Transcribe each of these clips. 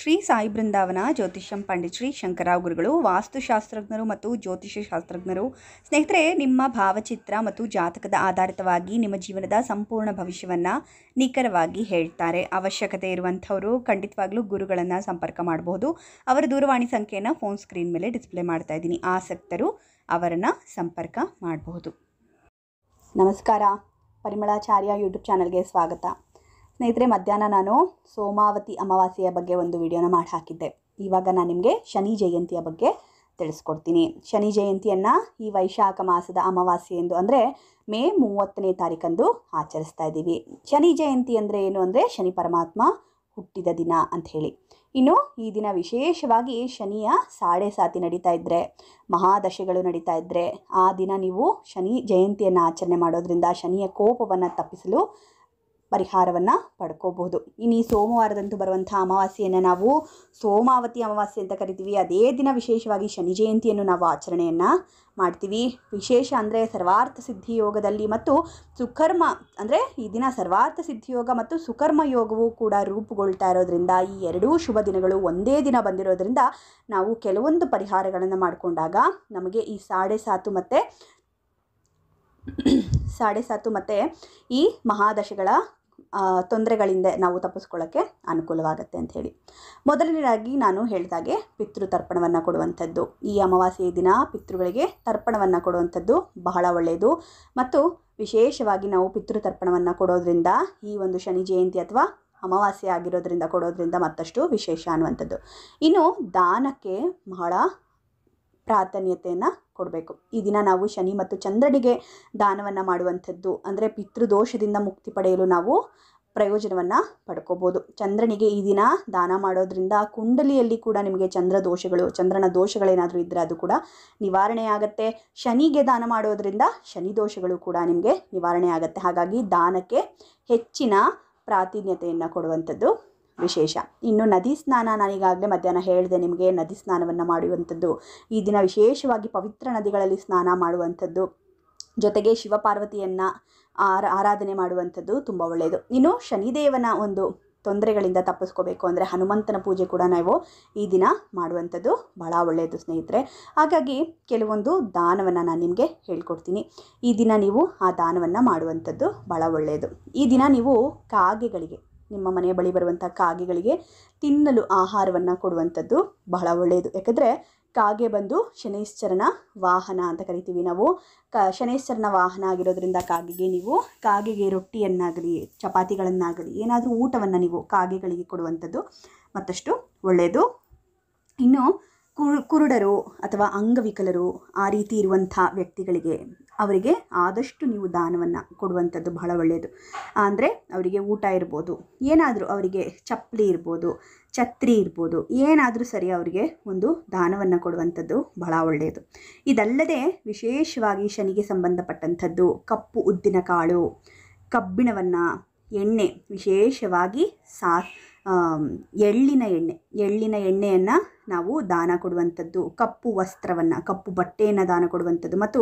ಶ್ರೀ ಸಾಯಿ ಬೃಂದಾವನ ಜ್ಯೋತಿಷ್ಯಂ ಪಂಡಿತ್ ಶ್ರೀ ಶಂಕರಾವ್ ಗುರುಗಳು ವಾಸ್ತುಶಾಸ್ತ್ರಜ್ಞರು ಮತ್ತು ಜ್ಯೋತಿಷ್ಯ ಶಾಸ್ತ್ರಜ್ಞರು ಸ್ನೇಹಿತರೆ ನಿಮ್ಮ ಭಾವಚಿತ್ರ ಮತ್ತು ಜಾತಕದ ಆಧಾರಿತವಾಗಿ ನಿಮ್ಮ ಜೀವನದ ಸಂಪೂರ್ಣ ಭವಿಷ್ಯವನ್ನು ನಿಖರವಾಗಿ ಹೇಳ್ತಾರೆ ಅವಶ್ಯಕತೆ ಇರುವಂಥವರು ಖಂಡಿತವಾಗಲೂ ಗುರುಗಳನ್ನು ಸಂಪರ್ಕ ಮಾಡಬಹುದು ಅವರ ದೂರವಾಣಿ ಸಂಖ್ಯೆಯನ್ನು ಫೋನ್ ಸ್ಕ್ರೀನ್ ಮೇಲೆ ಡಿಸ್ಪ್ಲೇ ಮಾಡ್ತಾ ಇದ್ದೀನಿ ಆಸಕ್ತರು ಅವರನ್ನು ಸಂಪರ್ಕ ಮಾಡಬಹುದು ನಮಸ್ಕಾರ ಪರಿಮಳಾಚಾರ್ಯ ಯೂಟ್ಯೂಬ್ ಚಾನಲ್ಗೆ ಸ್ವಾಗತ ಸ್ನೇಹಿತರೆ ಮಧ್ಯಾಹ್ನ ನಾನು ಸೋಮಾವತಿ ಅಮಾವಾಸ್ಯೆಯ ಬಗ್ಗೆ ಒಂದು ವಿಡಿಯೋನ ಮಾಡಿ ಹಾಕಿದ್ದೆ ಇವಾಗ ನಾನು ನಿಮಗೆ ಶನಿ ಜಯಂತಿಯ ಬಗ್ಗೆ ತಿಳಿಸ್ಕೊಡ್ತೀನಿ ಶನಿ ಜಯಂತಿಯನ್ನು ಈ ವೈಶಾಖ ಮಾಸದ ಅಮಾವಾಸ್ಯೆ ಎಂದು ಅಂದರೆ ಮೇ ಮೂವತ್ತನೇ ತಾರೀಕಂದು ಆಚರಿಸ್ತಾ ಇದ್ದೀವಿ ಶನಿ ಜಯಂತಿ ಅಂದರೆ ಏನು ಅಂದರೆ ಶನಿ ಪರಮಾತ್ಮ ಹುಟ್ಟಿದ ದಿನ ಅಂಥೇಳಿ ಇನ್ನು ಈ ದಿನ ವಿಶೇಷವಾಗಿ ಶನಿಯ ಸಾಡೆ ಸಾತಿ ನಡೀತಾ ಇದ್ದರೆ ಮಹಾದಶೆಗಳು ನಡೀತಾ ಇದ್ದರೆ ಆ ದಿನ ನೀವು ಶನಿ ಜಯಂತಿಯನ್ನು ಆಚರಣೆ ಮಾಡೋದ್ರಿಂದ ಶನಿಯ ಕೋಪವನ್ನು ತಪ್ಪಿಸಲು ಪರಿಹಾರವನ್ನು ಪಡ್ಕೋಬಹುದು ಇನ್ನು ಈ ಸೋಮವಾರದಂತೂ ಬರುವಂಥ ಅಮಾವಾಸ್ಯೆಯನ್ನು ನಾವು ಸೋಮಾವತಿ ಅಮಾವಾಸ್ಯೆ ಅಂತ ಕರಿತೀವಿ ಅದೇ ದಿನ ವಿಶೇಷವಾಗಿ ಶನಿ ಜಯಂತಿಯನ್ನು ನಾವು ಆಚರಣೆಯನ್ನು ಮಾಡ್ತೀವಿ ವಿಶೇಷ ಅಂದರೆ ಸರ್ವಾರ್ಥ ಸಿದ್ಧಿ ಯೋಗದಲ್ಲಿ ಮತ್ತು ಸುಕರ್ಮ ಅಂದರೆ ಈ ದಿನ ಸರ್ವಾರ್ಥ ಸಿದ್ಧಿ ಯೋಗ ಮತ್ತು ಸುಕರ್ಮ ಯೋಗವು ಕೂಡ ರೂಪುಗೊಳ್ತಾ ಇರೋದ್ರಿಂದ ಈ ಎರಡೂ ಶುಭ ದಿನಗಳು ಒಂದೇ ದಿನ ಬಂದಿರೋದ್ರಿಂದ ನಾವು ಕೆಲವೊಂದು ಪರಿಹಾರಗಳನ್ನು ಮಾಡಿಕೊಂಡಾಗ ನಮಗೆ ಈ ಸಾಡೆ ಸಾತು ಮತ್ತು ಸಾಡೆ ಸಾತು ಮತ್ತು ಈ ಮಹಾದಶಗಳ ತೊಂದರೆಗಳಿಂದ ನಾವು ತಪ್ಪಿಸ್ಕೊಳ್ಳೋಕ್ಕೆ ಅನುಕೂಲವಾಗುತ್ತೆ ಅಂತ ಹೇಳಿ ಮೊದಲನೇದಾಗಿ ನಾನು ಹೇಳಿದಾಗೆ ಪಿತೃ ತರ್ಪಣವನ್ನು ಕೊಡುವಂಥದ್ದು ಈ ಅಮಾವಾಸ್ಯೆಯ ದಿನ ಪಿತೃಗಳಿಗೆ ತರ್ಪಣವನ್ನು ಕೊಡುವಂಥದ್ದು ಬಹಳ ಒಳ್ಳೆಯದು ಮತ್ತು ವಿಶೇಷವಾಗಿ ನಾವು ಪಿತೃ ತರ್ಪಣವನ್ನು ಕೊಡೋದ್ರಿಂದ ಈ ಒಂದು ಶನಿ ಜಯಂತಿ ಅಥವಾ ಅಮಾವಾಸ್ಯೆ ಆಗಿರೋದ್ರಿಂದ ಕೊಡೋದ್ರಿಂದ ಮತ್ತಷ್ಟು ವಿಶೇಷ ಅನ್ನುವಂಥದ್ದು ಇನ್ನು ದಾನಕ್ಕೆ ಬಹಳ ಪ್ರಾಧಾನ್ಯತೆಯನ್ನು ಕೊಡಬೇಕು ಈ ದಿನ ನಾವು ಶನಿ ಮತ್ತು ಚಂದ್ರನಿಗೆ ದಾನವನ್ನು ಮಾಡುವಂಥದ್ದು ಅಂದರೆ ಪಿತೃದೋಷದಿಂದ ಮುಕ್ತಿ ಪಡೆಯಲು ನಾವು ಪ್ರಯೋಜನವನ್ನು ಪಡ್ಕೋಬೋದು ಚಂದ್ರನಿಗೆ ಈ ದಿನ ದಾನ ಮಾಡೋದ್ರಿಂದ ಕುಂಡಲಿಯಲ್ಲಿ ಕೂಡ ನಿಮಗೆ ಚಂದ್ರ ದೋಷಗಳು ಚಂದ್ರನ ದೋಷಗಳೇನಾದರೂ ಇದ್ದರೆ ಅದು ಕೂಡ ನಿವಾರಣೆ ಆಗುತ್ತೆ ಶನಿಗೆ ದಾನ ಮಾಡೋದ್ರಿಂದ ಶನಿ ದೋಷಗಳು ಕೂಡ ನಿಮಗೆ ನಿವಾರಣೆ ಆಗುತ್ತೆ ಹಾಗಾಗಿ ದಾನಕ್ಕೆ ಹೆಚ್ಚಿನ ಪ್ರಾತೀನ್ಯತೆಯನ್ನು ಕೊಡುವಂಥದ್ದು ವಿಶೇಷ ಇನ್ನು ನದಿ ಸ್ನಾನ ನಾನೀಗಾಗಲೇ ಮಧ್ಯಾಹ್ನ ಹೇಳಿದೆ ನಿಮಗೆ ನದಿ ಸ್ನಾನವನ್ನು ಮಾಡುವಂಥದ್ದು ಈ ದಿನ ವಿಶೇಷವಾಗಿ ಪವಿತ್ರ ನದಿಗಳಲ್ಲಿ ಸ್ನಾನ ಮಾಡುವಂಥದ್ದು ಜೊತೆಗೆ ಶಿವಪಾರ್ವತಿಯನ್ನು ಆರ ಆರಾಧನೆ ಮಾಡುವಂಥದ್ದು ತುಂಬ ಒಳ್ಳೆಯದು ಇನ್ನು ಶನಿದೇವನ ಒಂದು ತೊಂದರೆಗಳಿಂದ ತಪ್ಪಿಸ್ಕೋಬೇಕು ಅಂದರೆ ಹನುಮಂತನ ಪೂಜೆ ಕೂಡ ನಾವು ಈ ದಿನ ಮಾಡುವಂಥದ್ದು ಭಾಳ ಒಳ್ಳೆಯದು ಸ್ನೇಹಿತರೆ ಹಾಗಾಗಿ ಕೆಲವೊಂದು ದಾನವನ್ನು ನಾನು ನಿಮಗೆ ಹೇಳ್ಕೊಡ್ತೀನಿ ಈ ದಿನ ನೀವು ಆ ದಾನವನ್ನು ಮಾಡುವಂಥದ್ದು ಭಾಳ ಒಳ್ಳೆಯದು ಈ ದಿನ ನೀವು ಕಾಗೆಗಳಿಗೆ ನಿಮ್ಮ ಮನೆಯ ಬಳಿ ಬರುವಂಥ ಕಾಗೆಗಳಿಗೆ ತಿನ್ನಲು ಆಹಾರವನ್ನು ಕೊಡುವಂಥದ್ದು ಬಹಳ ಒಳ್ಳೆಯದು ಯಾಕಂದರೆ ಕಾಗೆ ಬಂದು ಶನೈಶ್ಚರನ ವಾಹನ ಅಂತ ಕರಿತೀವಿ ನಾವು ಕ ಶನೈಶ್ಚರನ ವಾಹನ ಆಗಿರೋದರಿಂದ ಕಾಗೆಗೆ ನೀವು ಕಾಗೆಗೆ ರೊಟ್ಟಿಯನ್ನಾಗಲಿ ಚಪಾತಿಗಳನ್ನಾಗಲಿ ಏನಾದರೂ ಊಟವನ್ನು ನೀವು ಕಾಗೆಗಳಿಗೆ ಕೊಡುವಂಥದ್ದು ಮತ್ತಷ್ಟು ಒಳ್ಳೆಯದು ಇನ್ನು ಕುರುಡರು ಅಥವಾ ಅಂಗವಿಕಲರು ಆ ರೀತಿ ಇರುವಂಥ ವ್ಯಕ್ತಿಗಳಿಗೆ ಅವರಿಗೆ ಆದಷ್ಟು ನೀವು ದಾನವನ್ನು ಕೊಡುವಂಥದ್ದು ಬಹಳ ಒಳ್ಳೆಯದು ಅಂದರೆ ಅವರಿಗೆ ಊಟ ಇರ್ಬೋದು ಏನಾದರೂ ಅವರಿಗೆ ಚಪ್ಪಲಿ ಇರ್ಬೋದು ಛತ್ರಿ ಇರ್ಬೋದು ಏನಾದರೂ ಸರಿ ಅವರಿಗೆ ಒಂದು ದಾನವನ್ನು ಕೊಡುವಂಥದ್ದು ಬಹಳ ಒಳ್ಳೆಯದು ಇದಲ್ಲದೆ ವಿಶೇಷವಾಗಿ ಶನಿಗೆ ಸಂಬಂಧಪಟ್ಟಂಥದ್ದು ಕಪ್ಪು ಉದ್ದಿನ ಕಾಳು ಕಬ್ಬಿಣವನ್ನು ಎಣ್ಣೆ ವಿಶೇಷವಾಗಿ ಸಾ ಎಳ್ಳಿನ ಎಣ್ಣೆ ಎಳ್ಳಿನ ಎಣ್ಣೆಯನ್ನು ನಾವು ದಾನ ಕೊಡುವಂಥದ್ದು ಕಪ್ಪು ವಸ್ತ್ರವನ್ನು ಕಪ್ಪು ಬಟ್ಟೆಯನ್ನು ದಾನ ಕೊಡುವಂಥದ್ದು ಮತ್ತು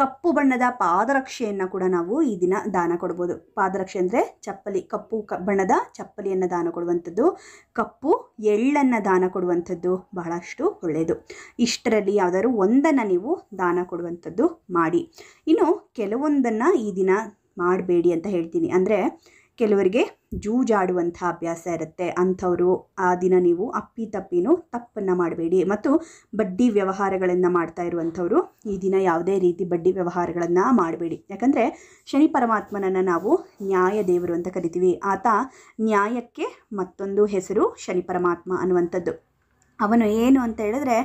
ಕಪ್ಪು ಬಣ್ಣದ ಪಾದರಕ್ಷೆಯನ್ನು ಕೂಡ ನಾವು ಈ ದಿನ ದಾನ ಕೊಡ್ಬೋದು ಪಾದರಕ್ಷೆ ಅಂದರೆ ಚಪ್ಪಲಿ ಕಪ್ಪು ಕ ಬಣ್ಣದ ಚಪ್ಪಲಿಯನ್ನು ದಾನ ಕೊಡುವಂಥದ್ದು ಕಪ್ಪು ಎಳ್ಳನ್ನು ದಾನ ಕೊಡುವಂಥದ್ದು ಬಹಳಷ್ಟು ಒಳ್ಳೆಯದು ಇಷ್ಟರಲ್ಲಿ ಯಾವುದಾದ್ರೂ ಒಂದನ್ನು ನೀವು ದಾನ ಕೊಡುವಂಥದ್ದು ಮಾಡಿ ಇನ್ನು ಕೆಲವೊಂದನ್ನು ಈ ದಿನ ಮಾಡಬೇಡಿ ಅಂತ ಹೇಳ್ತೀನಿ ಅಂದರೆ ಕೆಲವರಿಗೆ ಜೂಜಾಡುವಂಥ ಅಭ್ಯಾಸ ಇರುತ್ತೆ ಅಂಥವರು ಆ ದಿನ ನೀವು ಅಪ್ಪಿ ತಪ್ಪಿನೂ ತಪ್ಪನ್ನು ಮಾಡಬೇಡಿ ಮತ್ತು ಬಡ್ಡಿ ವ್ಯವಹಾರಗಳನ್ನು ಮಾಡ್ತಾ ಇರುವಂಥವರು ಈ ದಿನ ಯಾವುದೇ ರೀತಿ ಬಡ್ಡಿ ವ್ಯವಹಾರಗಳನ್ನು ಮಾಡಬೇಡಿ ಯಾಕಂದರೆ ಶನಿ ಪರಮಾತ್ಮನನ್ನು ನಾವು ನ್ಯಾಯ ದೇವರು ಅಂತ ಕರಿತೀವಿ ಆತ ನ್ಯಾಯಕ್ಕೆ ಮತ್ತೊಂದು ಹೆಸರು ಶನಿ ಪರಮಾತ್ಮ ಅನ್ನುವಂಥದ್ದು ಅವನು ಏನು ಅಂತ ಹೇಳಿದ್ರೆ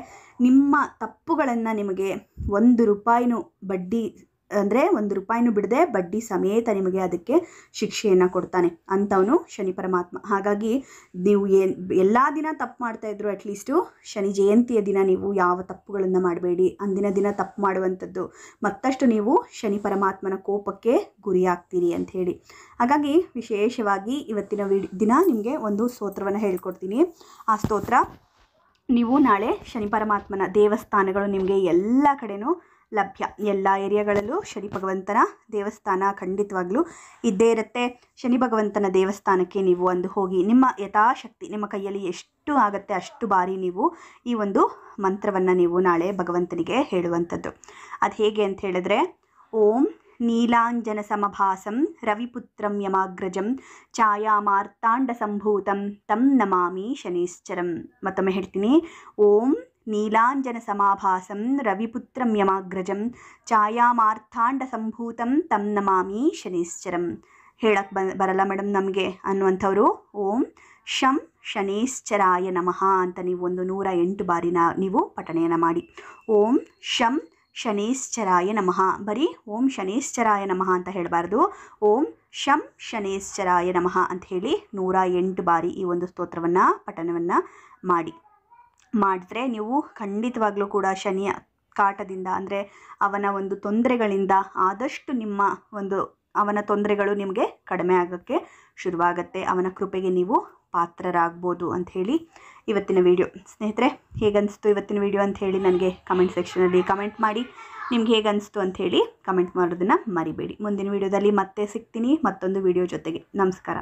ನಿಮ್ಮ ತಪ್ಪುಗಳನ್ನು ನಿಮಗೆ ಒಂದು ರೂಪಾಯಿನೂ ಬಡ್ಡಿ ಅಂದರೆ ಒಂದು ರೂಪಾಯಿನೂ ಬಿಡದೆ ಬಡ್ಡಿ ಸಮೇತ ನಿಮಗೆ ಅದಕ್ಕೆ ಶಿಕ್ಷೆಯನ್ನು ಕೊಡ್ತಾನೆ ಅಂಥವನು ಶನಿ ಪರಮಾತ್ಮ ಹಾಗಾಗಿ ನೀವು ಏನು ಎಲ್ಲ ದಿನ ತಪ್ಪು ಮಾಡ್ತಾಯಿದ್ರು ಅಟ್ಲೀಸ್ಟು ಶನಿ ಜಯಂತಿಯ ದಿನ ನೀವು ಯಾವ ತಪ್ಪುಗಳನ್ನು ಮಾಡಬೇಡಿ ಅಂದಿನ ದಿನ ತಪ್ಪು ಮಾಡುವಂಥದ್ದು ಮತ್ತಷ್ಟು ನೀವು ಶನಿ ಪರಮಾತ್ಮನ ಕೋಪಕ್ಕೆ ಗುರಿಯಾಗ್ತೀರಿ ಅಂತ ಹೇಳಿ ಹಾಗಾಗಿ ವಿಶೇಷವಾಗಿ ಇವತ್ತಿನ ದಿನ ನಿಮಗೆ ಒಂದು ಸ್ತೋತ್ರವನ್ನು ಹೇಳ್ಕೊಡ್ತೀನಿ ಆ ಸ್ತೋತ್ರ ನೀವು ನಾಳೆ ಶನಿ ಪರಮಾತ್ಮನ ದೇವಸ್ಥಾನಗಳು ನಿಮಗೆ ಎಲ್ಲ ಕಡೆಯೂ ಲಭ್ಯ ಎಲ್ಲ ಏರಿಯಾಗಳಲ್ಲೂ ಶನಿ ಭಗವಂತನ ದೇವಸ್ಥಾನ ಖಂಡಿತವಾಗಲೂ ಇದ್ದೇ ಇರುತ್ತೆ ಶನಿ ಭಗವಂತನ ದೇವಸ್ಥಾನಕ್ಕೆ ನೀವು ಒಂದು ಹೋಗಿ ನಿಮ್ಮ ಯಥಾಶಕ್ತಿ ನಿಮ್ಮ ಕೈಯಲ್ಲಿ ಎಷ್ಟು ಆಗುತ್ತೆ ಅಷ್ಟು ಬಾರಿ ನೀವು ಈ ಒಂದು ಮಂತ್ರವನ್ನು ನೀವು ನಾಳೆ ಭಗವಂತನಿಗೆ ಹೇಳುವಂಥದ್ದು ಅದು ಹೇಗೆ ಅಂತ ಹೇಳಿದ್ರೆ ಓಂ ನೀಲಾಂಜನ ಸಮಭಾಸಂ ರವಿಪುತ್ರಂ ಯಮಾಗ್ರಜಂ ಛಾಯಾಮಾರ್ತಾಂಡ ಸಂಭೂತಂ ತಂ ನಮಾಮಿ ಶನೀಶ್ಚರಂ ಮತ್ತೊಮ್ಮೆ ಹೇಳ್ತೀನಿ ಓಂ ನೀಲಾಂಜನ ಸಮಾಭಾಸಂ ರವಿಪುತ್ರಂ ಯಮಾಗ್ರಜಂ ಸಂಭೂತಂ ತಂ ನಮಾಮಿ ಶನೇಶ್ಚರಂ ಹೇಳಕ್ಕೆ ಬ ಬರಲ್ಲ ಮೇಡಮ್ ನಮಗೆ ಅನ್ನುವಂಥವರು ಓಂ ಶಂ ಶನೇಶ್ಚರಾಯ ನಮಃ ಅಂತ ನೀವು ಒಂದು ನೂರ ಎಂಟು ಬಾರಿ ನೀವು ಪಠಣೆಯನ್ನು ಮಾಡಿ ಓಂ ಶಂ ಶನೇಶ್ಚರಾಯ ನಮಃ ಬರೀ ಓಂ ಶನೇಶ್ಚರಾಯ ನಮಃ ಅಂತ ಹೇಳಬಾರ್ದು ಓಂ ಶಂ ಶನೇಶ್ಚರಾಯ ನಮಃ ಅಂತ ಹೇಳಿ ನೂರ ಎಂಟು ಬಾರಿ ಈ ಒಂದು ಸ್ತೋತ್ರವನ್ನು ಪಠಣವನ್ನು ಮಾಡಿ ಮಾಡಿದ್ರೆ ನೀವು ಖಂಡಿತವಾಗ್ಲೂ ಕೂಡ ಶನಿಯ ಕಾಟದಿಂದ ಅಂದರೆ ಅವನ ಒಂದು ತೊಂದರೆಗಳಿಂದ ಆದಷ್ಟು ನಿಮ್ಮ ಒಂದು ಅವನ ತೊಂದರೆಗಳು ನಿಮಗೆ ಕಡಿಮೆ ಆಗೋಕ್ಕೆ ಶುರುವಾಗುತ್ತೆ ಅವನ ಕೃಪೆಗೆ ನೀವು ಪಾತ್ರರಾಗ್ಬೋದು ಅಂಥೇಳಿ ಇವತ್ತಿನ ವಿಡಿಯೋ ಸ್ನೇಹಿತರೆ ಹೇಗನ್ನಿಸ್ತು ಇವತ್ತಿನ ವಿಡಿಯೋ ಅಂತ ಹೇಳಿ ನನಗೆ ಕಮೆಂಟ್ ಸೆಕ್ಷನಲ್ಲಿ ಕಮೆಂಟ್ ಮಾಡಿ ನಿಮ್ಗೆ ಹೇಗನ್ನಿಸ್ತು ಅಂಥೇಳಿ ಕಮೆಂಟ್ ಮಾಡೋದನ್ನು ಮರಿಬೇಡಿ ಮುಂದಿನ ವಿಡಿಯೋದಲ್ಲಿ ಮತ್ತೆ ಸಿಗ್ತೀನಿ ಮತ್ತೊಂದು ವಿಡಿಯೋ ಜೊತೆಗೆ ನಮಸ್ಕಾರ